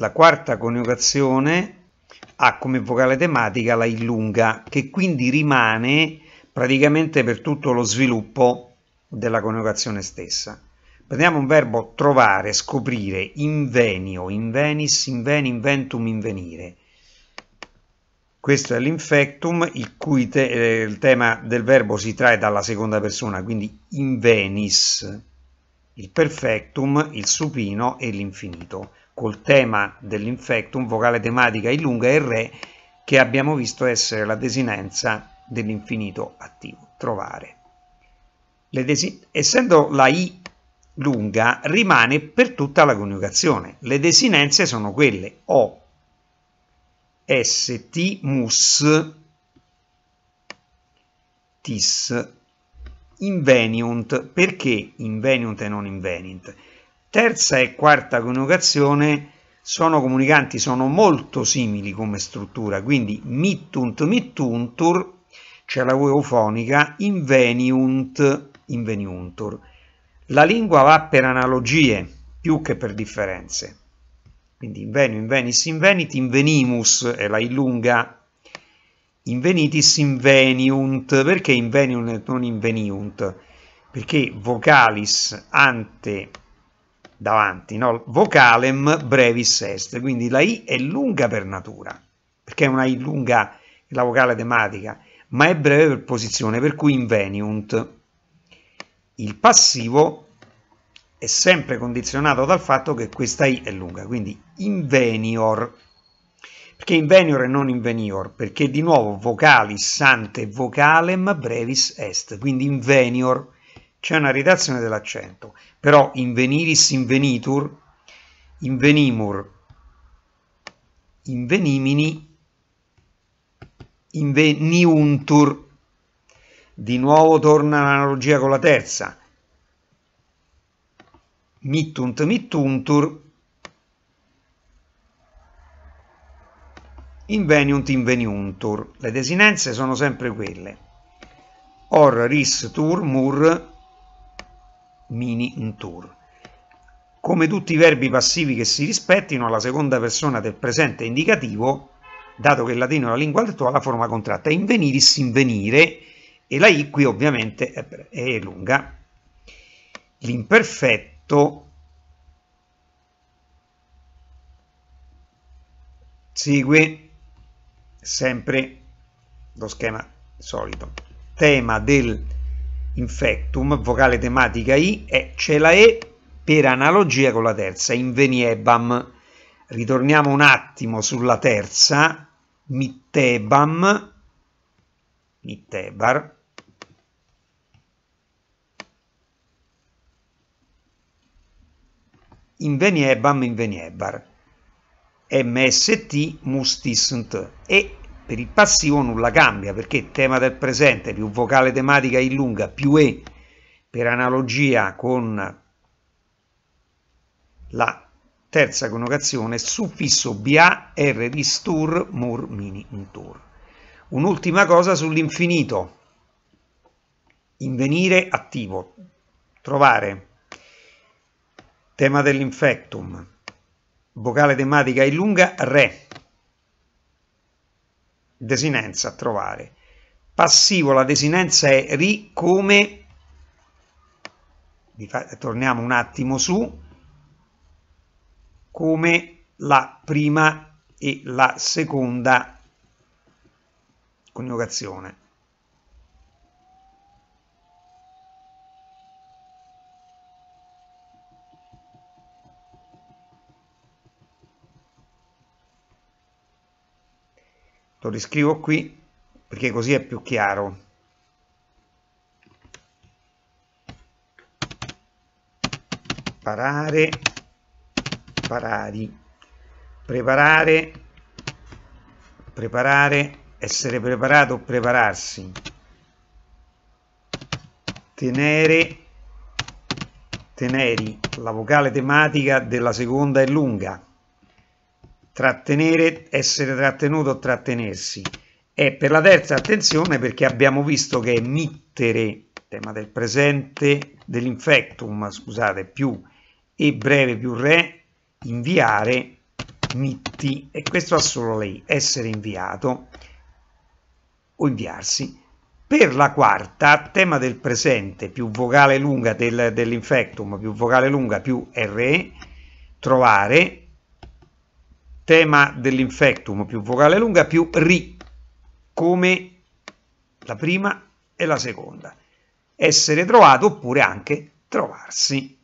La quarta coniugazione ha come vocale tematica la illunga, che quindi rimane praticamente per tutto lo sviluppo della coniugazione stessa. Prendiamo un verbo trovare, scoprire, invenio, invenis, inveni, inventum, invenire. Questo è l'infectum, il cui te eh, il tema del verbo si trae dalla seconda persona, quindi invenis, il perfectum, il supino e l'infinito col tema dell'infectum, vocale tematica I lunga e Re, che abbiamo visto essere la desinenza dell'infinito attivo, trovare. Essendo la I lunga, rimane per tutta la coniugazione. Le desinenze sono quelle O, S, T, mus, tis, inveniunt. Perché inveniunt e non invenient? Terza e quarta coniugazione sono comunicanti, sono molto simili come struttura, quindi mittunt mittuntur, c'è cioè la voce inveniunt inveniuntur. La lingua va per analogie più che per differenze. Quindi inveni, invenis, invenit, invenimus è la illunga, invenitis, inveniunt. Perché inveniunt e non inveniunt? Perché vocalis ante davanti, no? vocalem brevis est, quindi la I è lunga per natura, perché è una I lunga, la vocale tematica, ma è breve per posizione, per cui inveniunt. Il passivo è sempre condizionato dal fatto che questa I è lunga, quindi invenior, perché invenior e non invenior? Perché di nuovo vocalis sante vocalem brevis est, quindi invenior c'è una redazione dell'accento, però in in in veniris venitur, venimur, in venimini, in veniuntur, Di nuovo torna l'analogia con la terza. Mittunt mittuntur, inveniunt inveniuntur. Le desinenze sono sempre quelle. Or, ris, tur, mur, mini un tour. Come tutti i verbi passivi che si rispettino, alla seconda persona del presente indicativo, dato che il latino è la lingua del tuo, la forma contratta è inveniris invenire e la i qui ovviamente è lunga. L'imperfetto segue sempre lo schema solito. Tema del infectum, vocale tematica I, e c'è la E per analogia con la terza, inveniebam. Ritorniamo un attimo sulla terza, mittebam, mittebar, inveniebam, inveniebar, mst, mustisunt e per il passivo nulla cambia perché tema del presente più vocale tematica in lunga più E per analogia con la terza connotazione suffisso BA R ristur mur mini intor. Un'ultima cosa sull'infinito, invenire attivo, trovare tema dell'infectum, vocale tematica in lunga Re, desinenza a trovare. Passivo, la desinenza è ri come, torniamo un attimo su, come la prima e la seconda coniugazione. lo riscrivo qui perché così è più chiaro parare parari preparare preparare essere preparato prepararsi tenere teneri la vocale tematica della seconda è lunga trattenere, essere trattenuto, trattenersi. E per la terza attenzione perché abbiamo visto che mittere, tema del presente, dell'infectum, scusate, più e breve più re, inviare, mitti, e questo ha solo lei, essere inviato o inviarsi. Per la quarta, tema del presente, più vocale lunga del, dell'infectum, più vocale lunga più re, trovare, tema dell'infectum, più vocale lunga, più ri, come la prima e la seconda. Essere trovato oppure anche trovarsi.